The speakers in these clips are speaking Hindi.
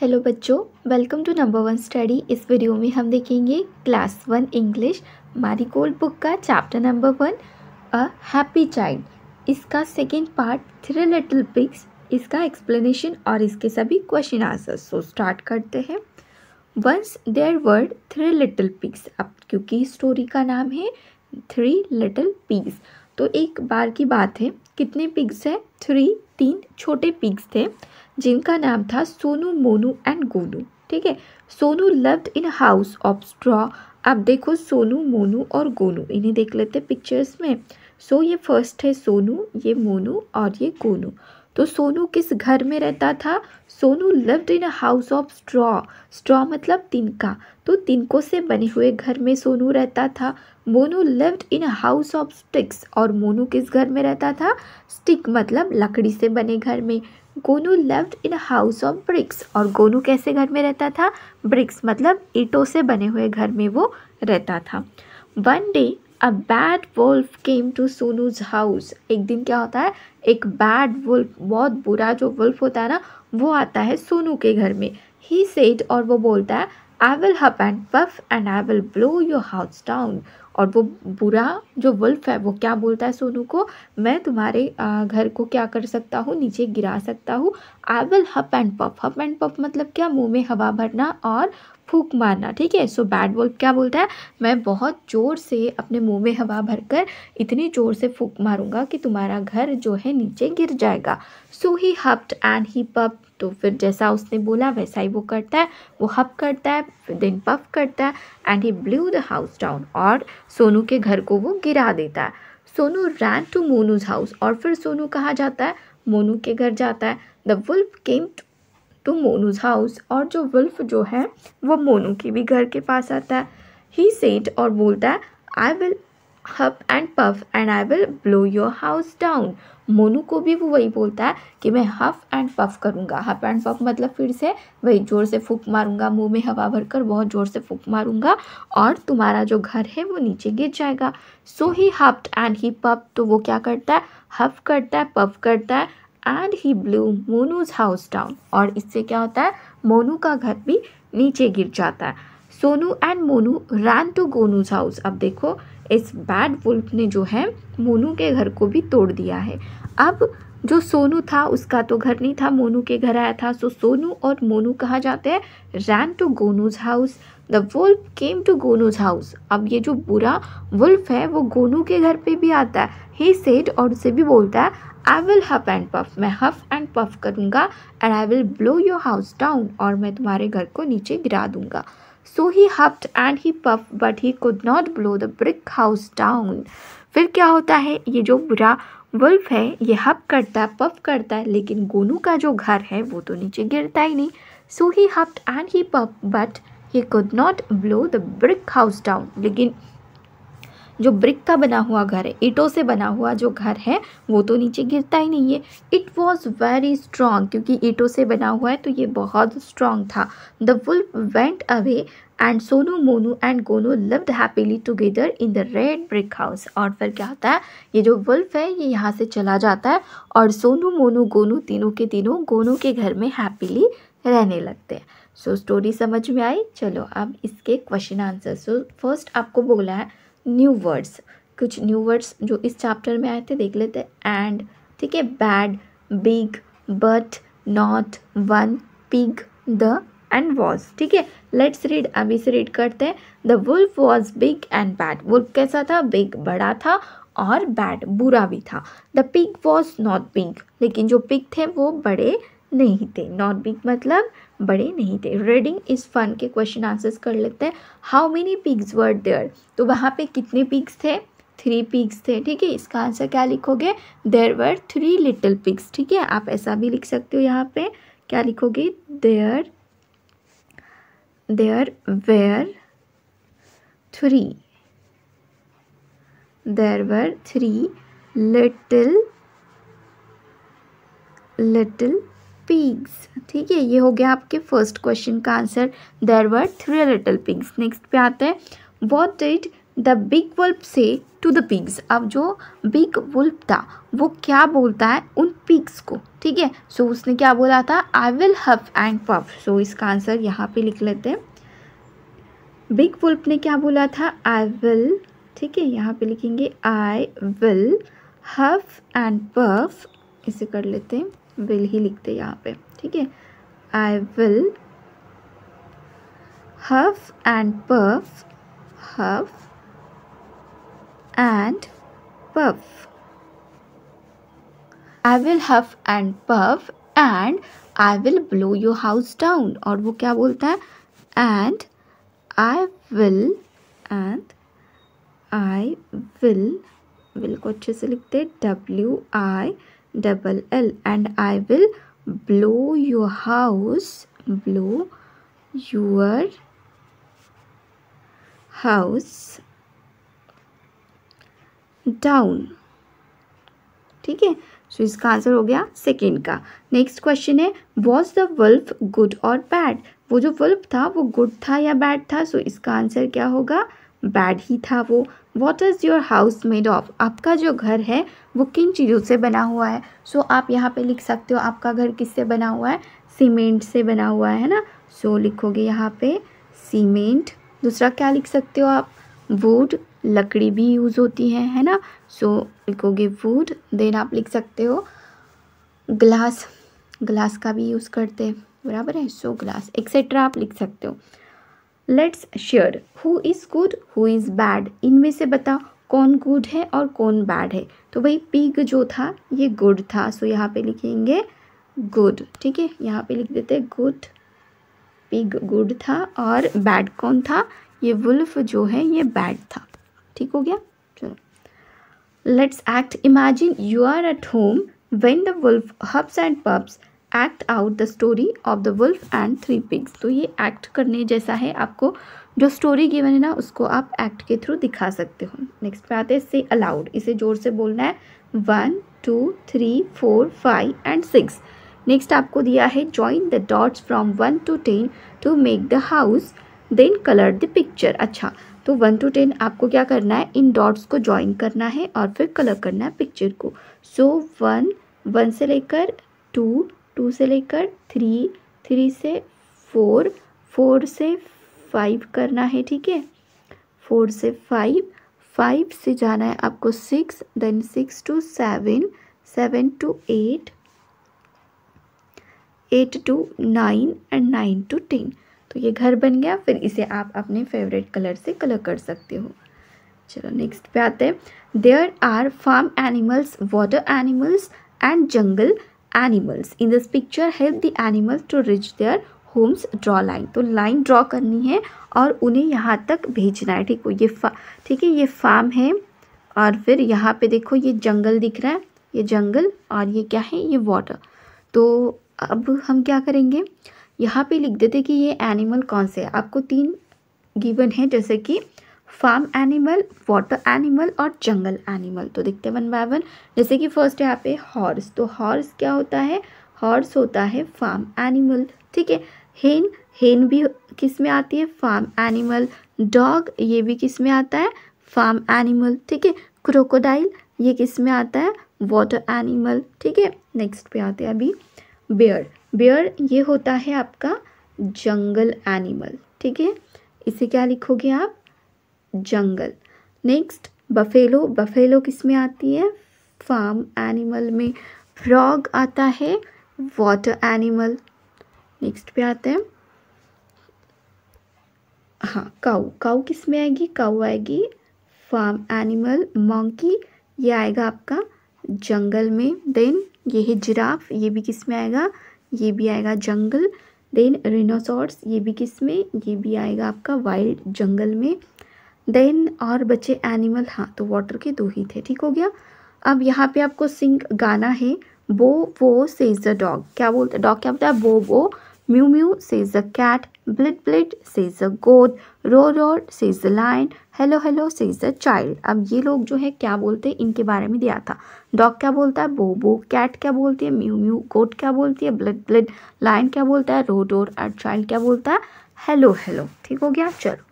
हेलो बच्चों welcome to number one study इस वीडियो में हम देखेंगे class one English Marigold book का chapter number one a happy child इसका second part three little pigs इसका एक्सप्लेनेशन और इसके सभी क्वेश्चन आंसर सो स्टार्ट करते हैं once there were three little pigs अब क्योंकि स्टोरी का नाम है थ्री लिटिल पिग्स तो एक बार की बात है कितने पिग्स है थ्री तीन छोटे पिग्स थे जिनका नाम था सोनू मोनू एंड गोनू ठीक है Sonu lived in house of straw अब देखो सोनू मोनू और गोनू इन्हें देख लेते पिक्चर्स में सो so, ये फर्स्ट है सोनू ये मोनू और ये गोनू तो सोनू किस घर में रहता था Sonu lived in a house of straw straw मतलब तिनका तो तिनकों से बने हुए घर में सोनू रहता था Monu lived in a house of sticks और मोनू किस घर में रहता था स्टिक मतलब लकड़ी से बने घर में Gonu lived in house of bricks और गोनू कैसे घर में रहता था ब्रिक्स मतलब ईटों से बने हुए घर में वो रहता था one day a bad wolf came to Sonu's house एक दिन क्या होता है एक बैड वुल्फ बहुत बुरा जो वुल्फ होता है ना वो आता है सोनू के घर में ही सेट और वो बोलता है I will huff and puff and I will blow your house down और वो बुरा जो वुल्फ है वो क्या बोलता है सोनू को मैं तुम्हारे घर को क्या कर सकता हूँ नीचे गिरा सकता हूँ आई विल हप एंड पप हप एंड पप मतलब क्या मुंह में हवा भरना और फूक मारना ठीक है सो बैड वुल्फ क्या बोलता है मैं बहुत ज़ोर से अपने मुंह में हवा भरकर इतनी ज़ोर से फूक मारूंगा कि तुम्हारा घर जो है नीचे गिर जाएगा सो ही हप्ड एंड ही पप तो फिर जैसा उसने बोला वैसा ही वो करता है वो हप करता है देन पफ करता है and he blew the house down और सोनू के घर को वो गिरा देता है Sonu ran to Monu's house और फिर सोनू कहाँ जाता है मोनू के घर जाता है the wolf came to Monu's house और जो वुल्फ जो है वो मोनू के भी घर के पास आता है ही सेट और बोलता है I will huff and puff and I will blow your house down Monu को भी वो वही बोलता है कि मैं हफ एंड पफ करूँगा हफ एंड पफ मतलब फिर से वही ज़ोर से फूक मारूँगा मुंह में हवा भरकर बहुत ज़ोर से फूक मारूंगा और तुम्हारा जो घर है वो नीचे गिर जाएगा सो he huffed and he puff तो वो क्या करता है हफ करता है पफ करता है and he blew Monu's house down और इससे क्या होता है मोनू का घर भी नीचे गिर जाता है Sonu and Monu ran to Gonu's house अब देखो इस बैड वुल्फ ने जो है मोनू के घर को भी तोड़ दिया है अब जो सोनू था उसका तो घर नहीं था मोनू के घर आया था सो सोनू और मोनू कहाँ जाते हैं ran to Gonu's house the wolf came to Gonu's house अब ये जो बुरा वुल्फ है वो गोनू के घर पे भी आता है ही सेड और उसे भी बोलता है I will huff and puff मैं हफ एंड पफ करूँगा and I will blow your house down और मैं तुम्हारे घर को नीचे गिरा दूँगा so he huffed and he puffed but he could not blow the brick house down फिर क्या होता है ये जो बुरा वुल्फ है ये हप करता है पफ करता है लेकिन गोनू का जो घर है वो तो नीचे गिरता ही नहीं so he huffed and he puffed but he could not blow the brick house down लेकिन जो ब्रिक का बना हुआ घर है ईटों से बना हुआ जो घर है वो तो नीचे गिरता ही नहीं है इट वॉज़ वेरी स्ट्रांग क्योंकि ईटों से बना हुआ है तो ये बहुत स्ट्रांग था the wolf went away and Sonu Monu and Gonu lived happily together in the red brick house और फिर क्या होता है ये जो वुल्फ है ये यहाँ से चला जाता है और सोनू मोनू गोनू तीनों के तीनों गोनू के घर में हैप्पीली रहने लगते हैं सो so, स्टोरी समझ में आई चलो अब इसके क्वेश्चन आंसर सो फर्स्ट आपको बोला है न्यू वर्ड्स कुछ न्यू वर्ड्स जो इस चैप्टर में आए थे देख लेते हैं एंड ठीक है bad big but not one pig the and was ठीक है लेट्स रीड अभी से रीड करते हैं the wolf was big and bad wolf कैसा था बिग बड़ा था और बैड बुरा भी था the pig was not big लेकिन जो पिग थे वो बड़े नहीं थे नॉट बिग मतलब बड़े नहीं थे रीडिंग इज़ फन के क्वेश्चन आंसर्स कर लेते हैं how many pigs were there तो वहाँ पे कितने पिग्स थे थ्री पिग्स थे ठीक है इसका आंसर क्या लिखोगे there were three little pigs ठीक है आप ऐसा भी लिख सकते हो यहाँ पे क्या लिखोगे there there were three there were three little little pigs ठीक है ये हो गया आपके फर्स्ट क्वेश्चन का answer there were three little pigs next पे आते हैं what did the big wolf say to the pigs अब जो बिग वुल्फ था वो क्या बोलता है उन पिग्स को ठीक है सो उसने क्या बोला था I will huff and puff so इसका आंसर यहाँ पे लिख लेते हैं बिग वुल्फ ने क्या बोला था आई विल ठीक है यहाँ पे लिखेंगे I will huff and puff इसे कर लेते हैं विल ही लिखते हैं यहाँ पे ठीक है I will huff and puff huff and puff. I will huff and puff and I will blow your house down. और वो क्या बोलता है And I will and I will will को अच्छे से लिखते हैं W I double L and I will blow your house blow your house down ठीक है सो इसका आंसर हो गया सेकेंड का नेक्स्ट क्वेश्चन है वॉज द वल्फ गुड और बैड वो जो वल्फ था वो गुड था या बैड था सो so इसका आंसर क्या होगा बैड ही था वो what is your house made of आपका जो घर है वो किन चीज़ों से बना हुआ है सो so, आप यहाँ पे लिख सकते हो आपका घर किससे बना हुआ है सीमेंट से बना हुआ है ना सो so, लिखोगे यहाँ पे सीमेंट दूसरा क्या लिख सकते हो आप वुड लकड़ी भी यूज़ होती है है ना सो इको गिव वुड देन आप लिख सकते हो ग्लास ग्लास का भी यूज़ करते हैं बराबर है सो ग्लास एक्सेट्रा आप लिख सकते हो let's share who is good who is bad इनमें से बताओ कौन गुड है और कौन बैड है तो भाई पिग जो था ये गुड था सो यहाँ पे लिखेंगे गुड ठीक है यहाँ पे लिख देते गुड पिग गुड था और बैड कौन था ये वुल्फ जो है ये बैड था ठीक हो गया चलो let's act imagine you are at home when the wolf huffs and puffs act out the story of the wolf and three pigs तो ये एक्ट करने जैसा है आपको जो स्टोरी गिवन है ना उसको आप एक्ट के थ्रू दिखा सकते हो नेक्स्ट पे आते हैं से अलाउड इसे ज़ोर से बोलना है one two three four five and six next आपको दिया है join the dots from one to ten to make the house then colour the picture अच्छा तो वन टू टेन आपको क्या करना है इन डॉट्स को ज्वाइन करना है और फिर कलर करना है पिक्चर को सो वन वन से लेकर टू टू से लेकर थ्री थ्री से फोर फोर से फाइव करना है ठीक है फोर से फाइव फाइव से जाना है आपको six then six to seven seven to eight eight to nine and nine to ten तो ये घर बन गया फिर इसे आप अपने फेवरेट कलर से कलर कर सकते हो चलो नेक्स्ट पे आते हैं there are farm animals water animals and jungle animals in this picture help the animals to reach their homes draw line तो लाइन ड्रॉ करनी है और उन्हें यहाँ तक भेजना है ठीक हो ये ठीक है ये फार्म है और फिर यहाँ पे देखो ये जंगल दिख रहा है ये जंगल और ये क्या है ये वाटर तो अब हम क्या करेंगे यहाँ पे लिख देते कि ये एनिमल कौन से है आपको तीन गिवन है जैसे कि फार्म एनिमल वाटर एनिमल और जंगल एनिमल तो देखते हैं वन बाय वन जैसे कि फर्स्ट यहाँ पे हॉर्स तो हॉर्स क्या होता है हॉर्स होता है फार्म एनिमल ठीक है हेन हेन भी किस में आती है फार्म एनिमल डॉग ये भी किस में आता है फार्म एनिमल ठीक है क्रोकोडाइल ये किस में आता है वाटर एनिमल ठीक है नेक्स्ट पे आते हैं अभी बेयर बियर ये होता है आपका जंगल एनिमल ठीक है इसे क्या लिखोगे आप जंगल नेक्स्ट बफेलो बफेलो किस में आती है फार्म एनिमल में फ्रॉग आता है वाटर एनिमल नेक्स्ट पे आते हैं हाँ काऊ काऊ किस में आएगी काऊ आएगी फार्म एनिमल मंकी ये आएगा आपका जंगल में देन ये है जिराफ ये भी किस में आएगा ये भी आएगा जंगल देन रिनोसॉर्ट्स ये भी किस में ये भी आएगा आपका वाइल्ड जंगल में देन और बचे एनिमल हाँ तो वाटर के दो ही थे ठीक हो गया अब यहाँ पे आपको सिंग गाना है बो वो सेज द डॉग क्या बोलते डॉग क्या बोलता है बो वो Mew Mew says the cat, Blit Blit says the goat, Roar Roar says the lion, hello hello says the child अब ये लोग जो है क्या बोलते हैं इनके बारे में दिया था डॉग क्या बोलता है बो बो कैट क्या बोलती है म्यू म्यू गोट क्या बोलती है ब्लड ब्लड लाइन क्या बोलता है रोड रोड और चाइल्ड क्या बोलता है हेलो हेलो ठीक हो गया चलो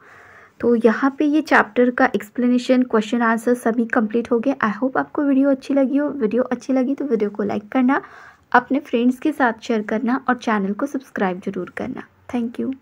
तो यहाँ पे ये चैप्टर का एक्सप्लेनेशन क्वेश्चन आंसर सभी कंप्लीट हो गए आई होप आपको वीडियो अच्छी लगी हो वीडियो अच्छी लगी तो वीडियो को लाइक करना अपने फ्रेंड्स के साथ शेयर करना और चैनल को सब्सक्राइब जरूर करना थैंक यू